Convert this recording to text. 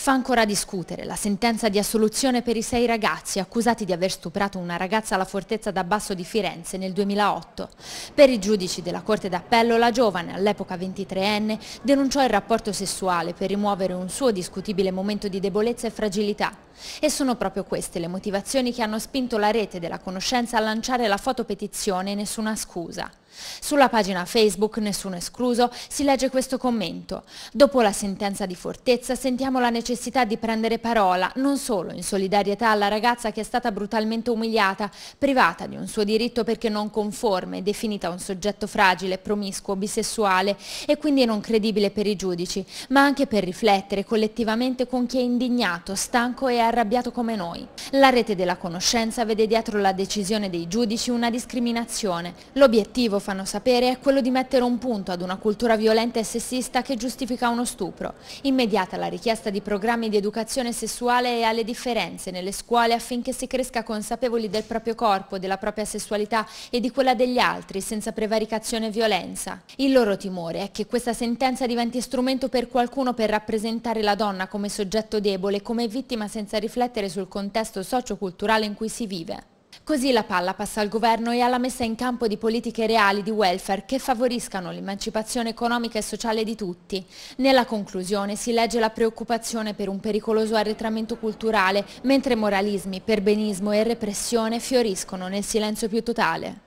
Fa ancora discutere la sentenza di assoluzione per i sei ragazzi accusati di aver stuprato una ragazza alla fortezza d'Abbasso di Firenze nel 2008. Per i giudici della Corte d'Appello la giovane, all'epoca 23enne, denunciò il rapporto sessuale per rimuovere un suo discutibile momento di debolezza e fragilità. E sono proprio queste le motivazioni che hanno spinto la rete della conoscenza a lanciare la fotopetizione Nessuna scusa. Sulla pagina Facebook, nessuno escluso, si legge questo commento. Dopo la sentenza di Fortezza sentiamo la necessità di prendere parola, non solo in solidarietà alla ragazza che è stata brutalmente umiliata, privata di un suo diritto perché non conforme, definita un soggetto fragile, promiscuo, bisessuale e quindi non credibile per i giudici, ma anche per riflettere collettivamente con chi è indignato, stanco e arrabbiato come noi. La rete della conoscenza vede dietro la decisione dei giudici una discriminazione. L'obiettivo obiettivo, fanno sapere, è quello di mettere un punto ad una cultura violenta e sessista che giustifica uno stupro. Immediata la richiesta di programmi di educazione sessuale e alle differenze nelle scuole affinché si cresca consapevoli del proprio corpo, della propria sessualità e di quella degli altri, senza prevaricazione e violenza. Il loro timore è che questa sentenza diventi strumento per qualcuno per rappresentare la donna come soggetto debole, come vittima senza riflettere sul contesto socioculturale in cui si vive. Così la palla passa al governo e alla messa in campo di politiche reali di welfare che favoriscano l'emancipazione economica e sociale di tutti. Nella conclusione si legge la preoccupazione per un pericoloso arretramento culturale, mentre moralismi, perbenismo e repressione fioriscono nel silenzio più totale.